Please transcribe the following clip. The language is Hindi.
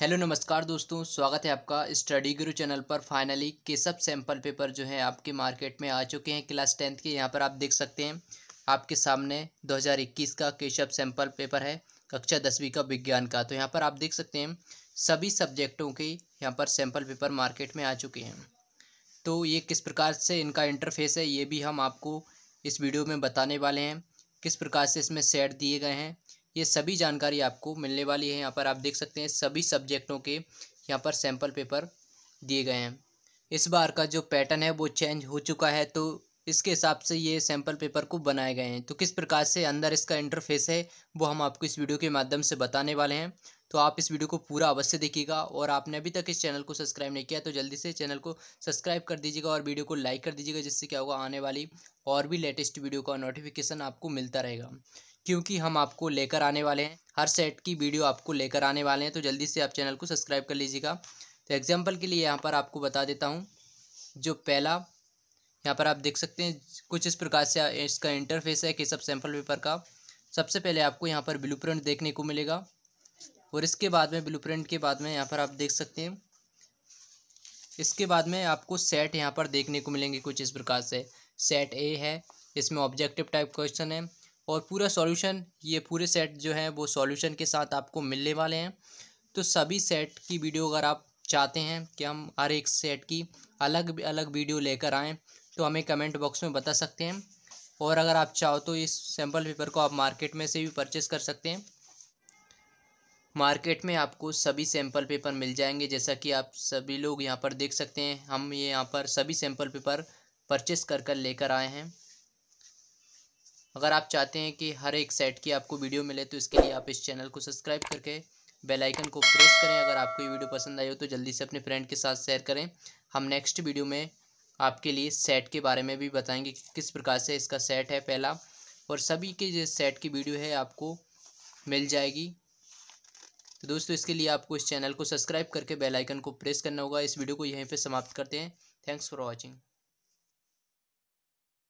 हेलो नमस्कार दोस्तों स्वागत है आपका स्टडी गुरु चैनल पर फाइनली के सब सैम्पल पेपर जो है आपके मार्केट में आ चुके हैं क्लास टेंथ के यहाँ पर आप देख सकते हैं आपके सामने 2021 का केशव सैम्पल पेपर है कक्षा दसवीं का विज्ञान का तो यहाँ पर आप देख सकते हैं सभी सब्जेक्टों के यहाँ पर सैम्पल पेपर मार्केट में आ चुके हैं तो ये किस प्रकार से इनका इंटरफेस है ये भी हम आपको इस वीडियो में बताने वाले हैं किस प्रकार से इसमें सेट दिए गए हैं ये सभी जानकारी आपको मिलने वाली है यहाँ पर आप देख सकते हैं सभी सब्जेक्टों के यहाँ पर सैम्पल पेपर दिए गए हैं इस बार का जो पैटर्न है वो चेंज हो चुका है तो इसके हिसाब से ये सैम्पल पेपर को बनाए गए हैं तो किस प्रकार से अंदर इसका इंटरफेस है वो हम आपको इस वीडियो के माध्यम से बताने वाले हैं तो आप इस वीडियो को पूरा अवश्य देखिएगा और आपने अभी तक इस चैनल को सब्सक्राइब नहीं किया तो जल्दी से चैनल को सब्सक्राइब कर दीजिएगा और वीडियो को लाइक कर दीजिएगा जिससे क्या होगा आने वाली और भी लेटेस्ट वीडियो का नोटिफिकेशन आपको मिलता रहेगा क्योंकि हम आपको लेकर आने वाले हैं हर सेट की वीडियो आपको लेकर आने वाले हैं तो जल्दी से आप चैनल को सब्सक्राइब कर लीजिएगा तो एग्जाम्पल के लिए यहाँ पर आपको बता देता हूँ जो पहला यहाँ पर आप देख सकते हैं कुछ इस प्रकार से इसका इंटरफेस है कि सब सैम्पल पेपर का सबसे पहले आपको यहाँ पर ब्लू देखने को मिलेगा और इसके बाद में ब्लू के बाद में यहाँ पर आप देख सकते हैं इसके बाद में आपको सेट यहाँ पर देखने को मिलेंगे कुछ इस प्रकार से सेट ए है इसमें ऑब्जेक्टिव टाइप क्वेश्चन है और पूरा सॉल्यूशन ये पूरे सेट जो है वो सॉल्यूशन के साथ आपको मिलने वाले हैं तो सभी सेट की वीडियो अगर आप चाहते हैं कि हम हर एक सेट की अलग अलग वीडियो लेकर आएँ तो हमें कमेंट बॉक्स में बता सकते हैं और अगर आप चाहो तो इस सैम्पल पेपर को आप मार्केट में से भी परचेस कर सकते हैं मार्केट में आपको सभी सैम्पल पेपर मिल जाएंगे जैसा कि आप सभी लोग यहाँ पर देख सकते हैं हम ये यहाँ पर सभी सैम्पल पेपर परचेस कर कर लेकर आए हैं अगर आप चाहते हैं कि हर एक सेट की आपको वीडियो मिले तो इसके लिए आप इस चैनल को सब्सक्राइब करके बेल आइकन को प्रेस करें अगर आपको ये वीडियो पसंद आई हो तो जल्दी से अपने फ्रेंड के साथ शेयर करें हम नेक्स्ट वीडियो में आपके लिए सेट के बारे में भी बताएंगे कि किस प्रकार से इसका सेट है पहला और सभी के जो सेट की वीडियो है आपको मिल जाएगी तो दोस्तों इसके लिए आपको इस चैनल को सब्सक्राइब करके बेल आइकन को प्रेस करना होगा इस वीडियो को यहीं पे समाप्त करते हैं थैंक्स फॉर वॉचिंग